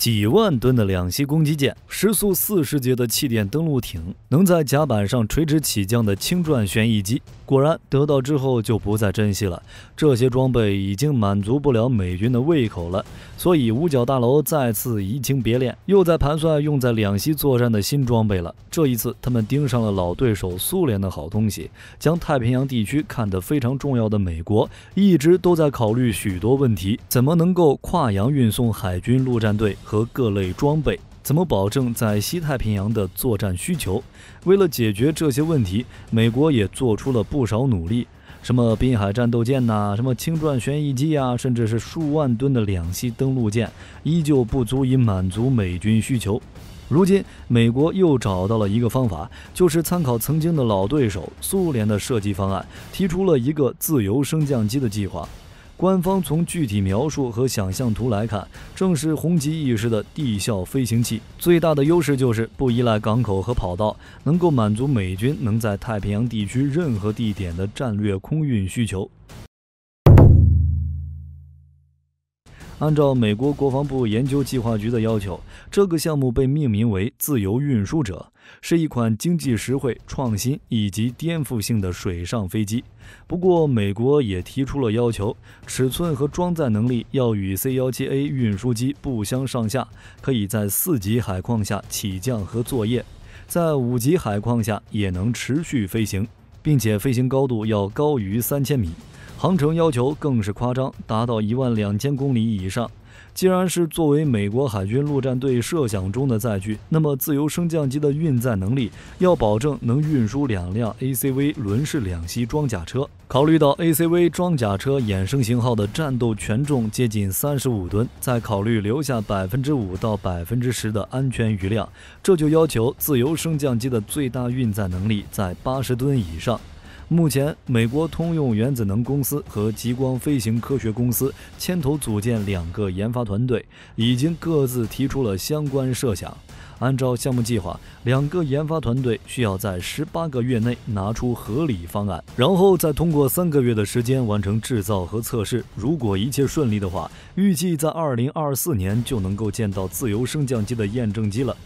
几万吨的两栖攻击舰，时速四十节的气垫登陆艇，能在甲板上垂直起降的轻转旋翼机，果然得到之后就不再珍惜了。这些装备已经满足不了美军的胃口了，所以五角大楼再次移情别恋，又在盘算用在两栖作战的新装备了。这一次，他们盯上了老对手苏联的好东西。将太平洋地区看得非常重要的美国，一直都在考虑许多问题：怎么能够跨洋运送海军陆战队？和各类装备，怎么保证在西太平洋的作战需求？为了解决这些问题，美国也做出了不少努力，什么滨海战斗舰呐，什么轻转旋翼机啊，甚至是数万吨的两栖登陆舰，依旧不足以满足美军需求。如今，美国又找到了一个方法，就是参考曾经的老对手苏联的设计方案，提出了一个自由升降机的计划。官方从具体描述和想象图来看，正是红极一时的地效飞行器。最大的优势就是不依赖港口和跑道，能够满足美军能在太平洋地区任何地点的战略空运需求。按照美国国防部研究计划局的要求，这个项目被命名为“自由运输者”，是一款经济实惠、创新以及颠覆性的水上飞机。不过，美国也提出了要求：尺寸和装载能力要与 C-17A 运输机不相上下，可以在四级海况下起降和作业，在五级海况下也能持续飞行，并且飞行高度要高于三千米。航程要求更是夸张，达到一万两千公里以上。既然是作为美国海军陆战队设想中的载具，那么自由升降机的运载能力要保证能运输两辆 ACV 轮式两栖装甲车。考虑到 ACV 装甲车衍生型号的战斗权重接近三十五吨，再考虑留下百分之五到百分之十的安全余量，这就要求自由升降机的最大运载能力在八十吨以上。目前，美国通用原子能公司和极光飞行科学公司牵头组建两个研发团队，已经各自提出了相关设想。按照项目计划，两个研发团队需要在十八个月内拿出合理方案，然后再通过三个月的时间完成制造和测试。如果一切顺利的话，预计在二零二四年就能够见到自由升降机的验证机了。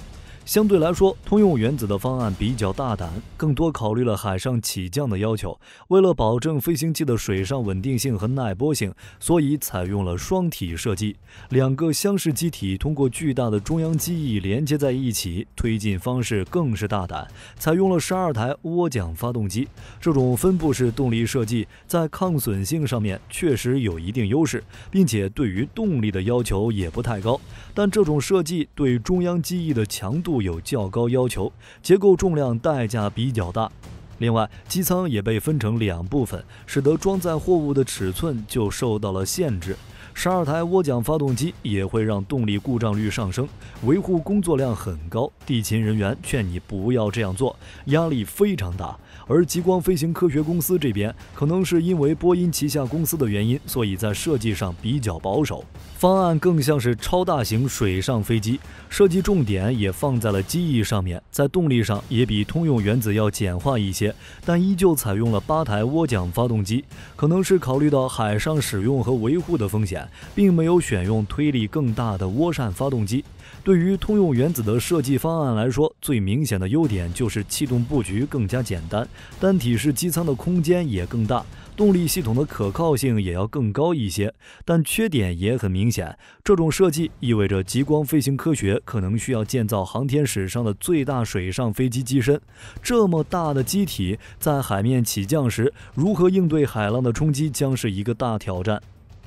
相对来说，通用原子的方案比较大胆，更多考虑了海上起降的要求。为了保证飞行器的水上稳定性和耐波性，所以采用了双体设计，两个箱式机体通过巨大的中央机翼连接在一起。推进方式更是大胆，采用了十二台涡桨发动机。这种分布式动力设计在抗损性上面确实有一定优势，并且对于动力的要求也不太高。但这种设计对中央机翼的强度有较高要求，结构重量代价比较大。另外，机舱也被分成两部分，使得装载货物的尺寸就受到了限制。十二台涡桨发动机也会让动力故障率上升，维护工作量很高。地勤人员劝你不要这样做，压力非常大。而极光飞行科学公司这边，可能是因为波音旗下公司的原因，所以在设计上比较保守，方案更像是超大型水上飞机，设计重点也放在了机翼上面，在动力上也比通用原子要简化一些，但依旧采用了八台涡桨发动机，可能是考虑到海上使用和维护的风险。并没有选用推力更大的涡扇发动机。对于通用原子的设计方案来说，最明显的优点就是气动布局更加简单，单体式机舱的空间也更大，动力系统的可靠性也要更高一些。但缺点也很明显，这种设计意味着极光飞行科学可能需要建造航天史上的最大水上飞机机身。这么大的机体在海面起降时，如何应对海浪的冲击将是一个大挑战。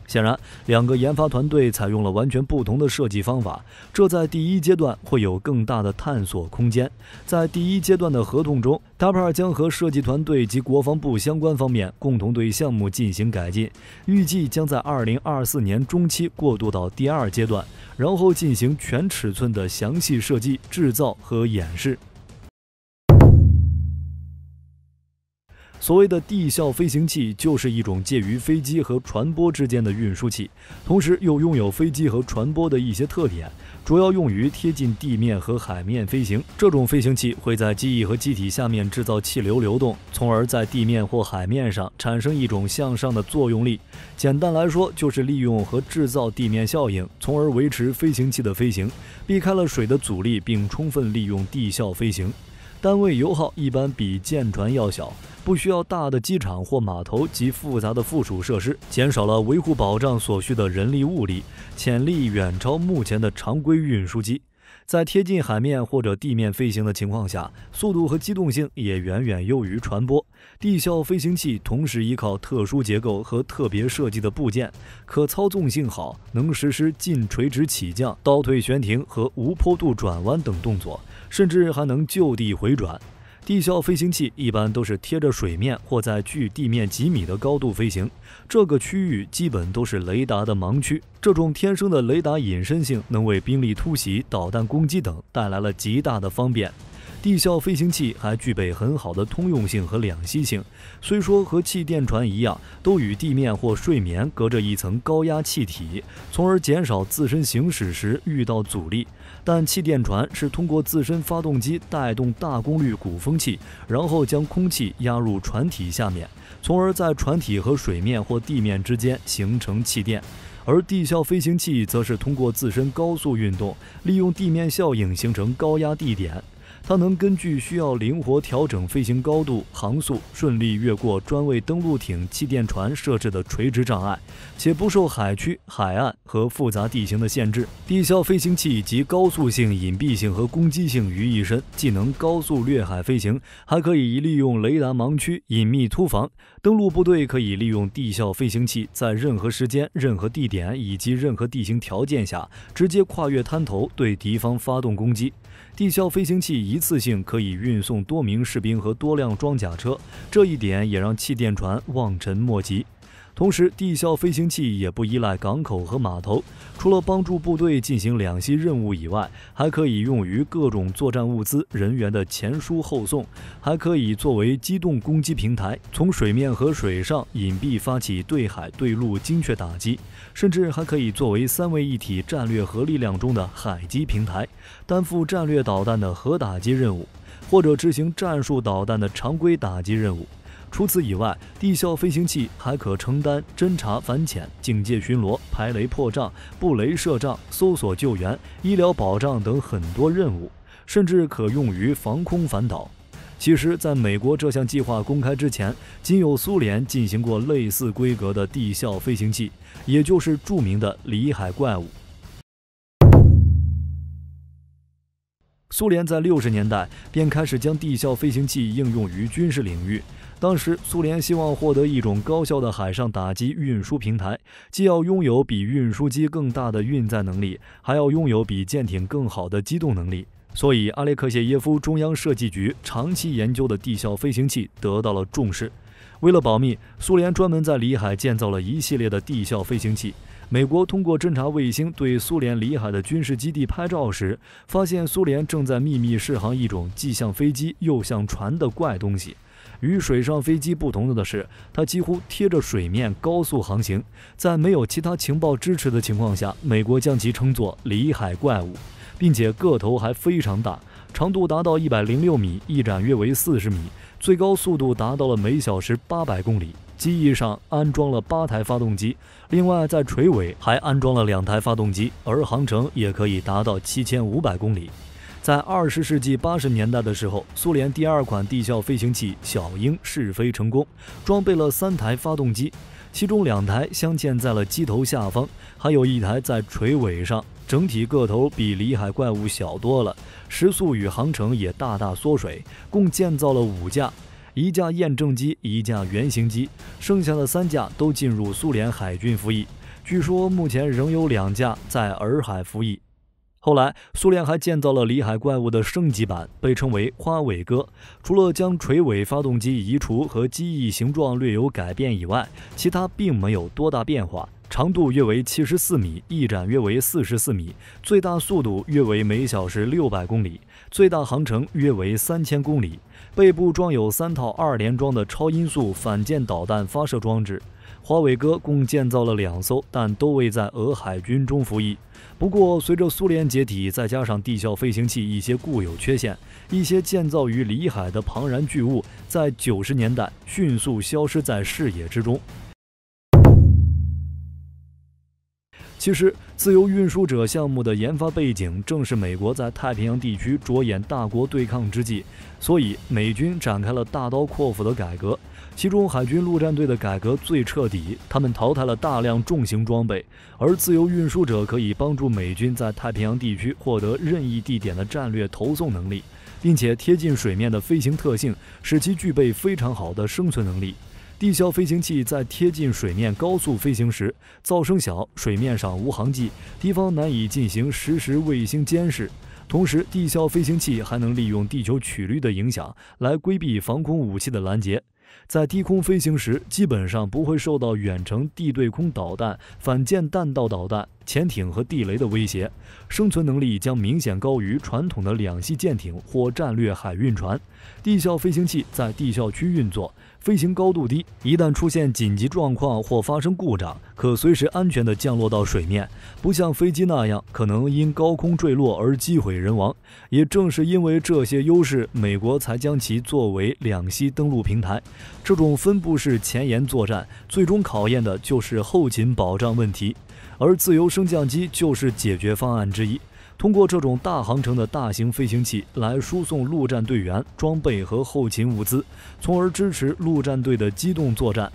显然，两个研发团队采用了完全不同的设计方法，这在第一阶段会有更大的探索空间。在第一阶段的合同中，塔帕 r 将和设计团队及国防部相关方面共同对项目进行改进，预计将在二零二四年中期过渡到第二阶段，然后进行全尺寸的详细设计、制造和演示。所谓的地效飞行器，就是一种介于飞机和船舶之间的运输器，同时又拥有飞机和船舶的一些特点，主要用于贴近地面和海面飞行。这种飞行器会在机翼和机体下面制造气流流动，从而在地面或海面上产生一种向上的作用力。简单来说，就是利用和制造地面效应，从而维持飞行器的飞行，避开了水的阻力，并充分利用地效飞行。单位油耗一般比舰船要小，不需要大的机场或码头及复杂的附属设施，减少了维护保障所需的人力物力，潜力远超目前的常规运输机。在贴近海面或者地面飞行的情况下，速度和机动性也远远优于船舶。地效飞行器同时依靠特殊结构和特别设计的部件，可操纵性好，能实施近垂直起降、倒退悬停和无坡度转弯等动作，甚至还能就地回转。地效飞行器一般都是贴着水面或在距地面几米的高度飞行，这个区域基本都是雷达的盲区。这种天生的雷达隐身性能为兵力突袭、导弹攻击等带来了极大的方便。地效飞行器还具备很好的通用性和两栖性，虽说和气垫船一样，都与地面或睡眠隔着一层高压气体，从而减少自身行驶时遇到阻力。但气垫船是通过自身发动机带动大功率鼓风器，然后将空气压入船体下面，从而在船体和水面或地面之间形成气垫；而地效飞行器则是通过自身高速运动，利用地面效应形成高压地点。它能根据需要灵活调整飞行高度、航速，顺利越过专为登陆艇、气垫船设置的垂直障碍，且不受海区、海岸和复杂地形的限制。地效飞行器集高速性、隐蔽性和攻击性于一身，既能高速掠海飞行，还可以利用雷达盲区隐秘突防。登陆部队可以利用地效飞行器，在任何时间、任何地点以及任何地形条件下，直接跨越滩头对敌方发动攻击。地效飞行器一次性可以运送多名士兵和多辆装甲车，这一点也让气垫船望尘莫及。同时，地效飞行器也不依赖港口和码头。除了帮助部队进行两栖任务以外，还可以用于各种作战物资、人员的前输后送，还可以作为机动攻击平台，从水面和水上隐蔽发起对海、对陆精确打击，甚至还可以作为三位一体战略核力量中的海基平台，担负战略导弹的核打击任务，或者执行战术导弹的常规打击任务。除此以外，地效飞行器还可承担侦察、反潜、警戒、巡逻、排雷、破障、布雷、设障、搜索、救援、医疗保障等很多任务，甚至可用于防空反导。其实，在美国这项计划公开之前，仅有苏联进行过类似规格的地效飞行器，也就是著名的里海怪物。苏联在六十年代便开始将地效飞行器应用于军事领域。当时，苏联希望获得一种高效的海上打击运输平台，既要拥有比运输机更大的运载能力，还要拥有比舰艇更好的机动能力。所以，阿列克谢耶夫中央设计局长期研究的地效飞行器得到了重视。为了保密，苏联专门在里海建造了一系列的地效飞行器。美国通过侦察卫星对苏联里海的军事基地拍照时，发现苏联正在秘密试航一种既像飞机又像船的怪东西。与水上飞机不同的是，它几乎贴着水面高速航行。在没有其他情报支持的情况下，美国将其称作“里海怪物”，并且个头还非常大，长度达到一百零六米，翼展约为四十米，最高速度达到了每小时八百公里。机翼上安装了八台发动机，另外在垂尾还安装了两台发动机，而航程也可以达到七千五百公里。在二十世纪八十年代的时候，苏联第二款地效飞行器“小鹰”试飞成功，装备了三台发动机，其中两台镶嵌在了机头下方，还有一台在垂尾上。整体个头比里海怪物小多了，时速与航程也大大缩水，共建造了五架。一架验证机，一架原型机，剩下的三架都进入苏联海军服役。据说目前仍有两架在洱海服役。后来，苏联还建造了里海怪物的升级版，被称为“花尾哥”。除了将垂尾发动机移除和机翼形状略有改变以外，其他并没有多大变化。长度约为七十四米，翼展约为四十四米，最大速度约为每小时六百公里，最大航程约为三千公里。背部装有三套二连装的超音速反舰导弹发射装置。华伟哥共建造了两艘，但都未在俄海军中服役。不过，随着苏联解体，再加上地效飞行器一些固有缺陷，一些建造于里海的庞然巨物，在九十年代迅速消失在视野之中。其实，自由运输者项目的研发背景正是美国在太平洋地区着眼大国对抗之际，所以美军展开了大刀阔斧的改革。其中，海军陆战队的改革最彻底，他们淘汰了大量重型装备，而自由运输者可以帮助美军在太平洋地区获得任意地点的战略投送能力，并且贴近水面的飞行特性，使其具备非常好的生存能力。地效飞行器在贴近水面高速飞行时，噪声小，水面上无航迹，敌方难以进行实时卫星监视。同时，地效飞行器还能利用地球曲率的影响来规避防空武器的拦截。在低空飞行时，基本上不会受到远程地对空导弹、反舰弹道导弹、潜艇和地雷的威胁，生存能力将明显高于传统的两栖舰艇或战略海运船。地效飞行器在地效区运作。飞行高度低，一旦出现紧急状况或发生故障，可随时安全地降落到水面，不像飞机那样可能因高空坠落而机毁人亡。也正是因为这些优势，美国才将其作为两栖登陆平台。这种分布式前沿作战，最终考验的就是后勤保障问题，而自由升降机就是解决方案之一。通过这种大航程的大型飞行器来输送陆战队员、装备和后勤物资，从而支持陆战队的机动作战。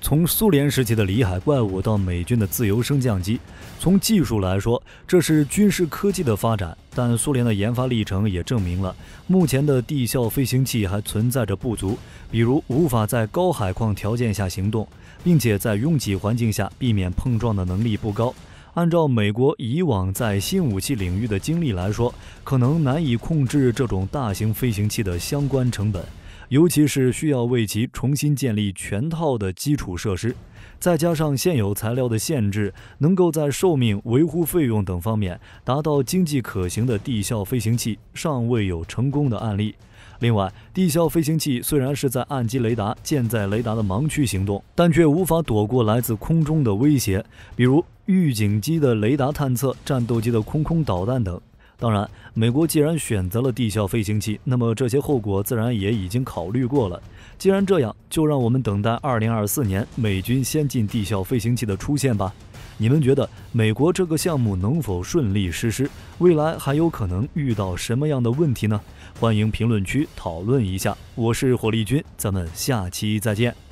从苏联时期的里海怪物到美军的自由升降机，从技术来说，这是军事科技的发展。但苏联的研发历程也证明了，目前的地效飞行器还存在着不足，比如无法在高海况条件下行动。并且在拥挤环境下避免碰撞的能力不高。按照美国以往在新武器领域的经历来说，可能难以控制这种大型飞行器的相关成本，尤其是需要为其重新建立全套的基础设施，再加上现有材料的限制，能够在寿命、维护费用等方面达到经济可行的地效飞行器，尚未有成功的案例。另外，地效飞行器虽然是在岸基雷达、舰载雷达的盲区行动，但却无法躲过来自空中的威胁，比如预警机的雷达探测、战斗机的空空导弹等。当然，美国既然选择了地效飞行器，那么这些后果自然也已经考虑过了。既然这样，就让我们等待2024年美军先进地效飞行器的出现吧。你们觉得美国这个项目能否顺利实施？未来还有可能遇到什么样的问题呢？欢迎评论区讨论一下，我是火力军，咱们下期再见。